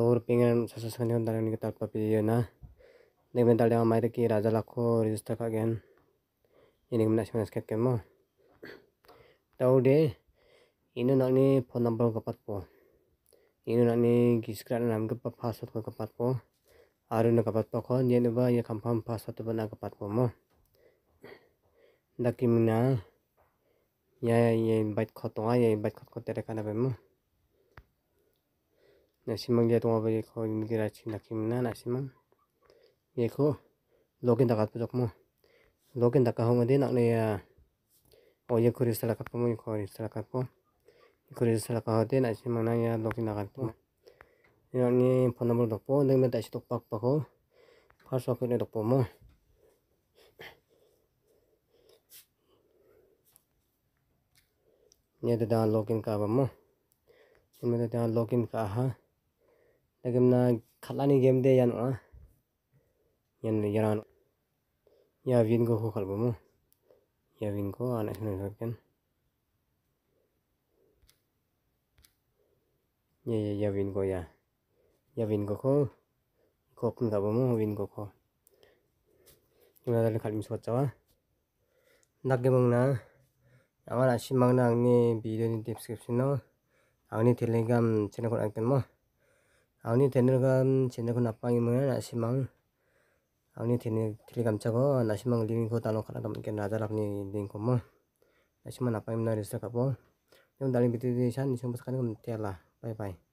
और pengen sasasangan yon talang kita papiyo na nek mental yang mai teki raja lako register kagen ini menak sih menak kemo tahu deh ini nak ni phone number kepat po ini nak ni giskran nam ke password ko kepat po aru nak kepat po ko ni ba ya confirm password tu bana kepat po mo dakimna ya ya invite ko tonga ya invite ko ko tere kana bemo nasimang ya, ya, dia tunga bai ko din kira nakim na nasimang ye ko login dakat putok mo login dakat hong din nak ya o oh, ye ya, kuri sala kap mo ko ri sala kap ko kuri sala ka hote nasimang na ya login dakat mo yo ni phone number dok po ning me dai stok pak pak ho password ko ni dok po mo ये तो ध्यान लॉगिन का बमो इनमें तो ध्यान लॉगिन का हाँ लेकिन ना खलानी गेम दे या ना यान यान या विन को खल बमो या विन को आने सुने सकन या या या विन को या या विन को को को कुन का बमो विन को को chúng ta lên khẩn mình sụt cháu nắc cái mông na আমার আশি মাংনা আংনি ভিডিওনি ডেসক্রিপশনাव आंनि टेलिग्राम चेनेलखौ नागिरदोंमोन 아우니 데늘감 제네건 아빠임은 아시망 아우니 데네 드리감차고 나시망 리닝고 단어 가라담게 나자라니 링고모 뭐. 나시망 아빠임 나리스가보 좀 달리 미드디샨 좀 부탁하는 건 떼라 바이바이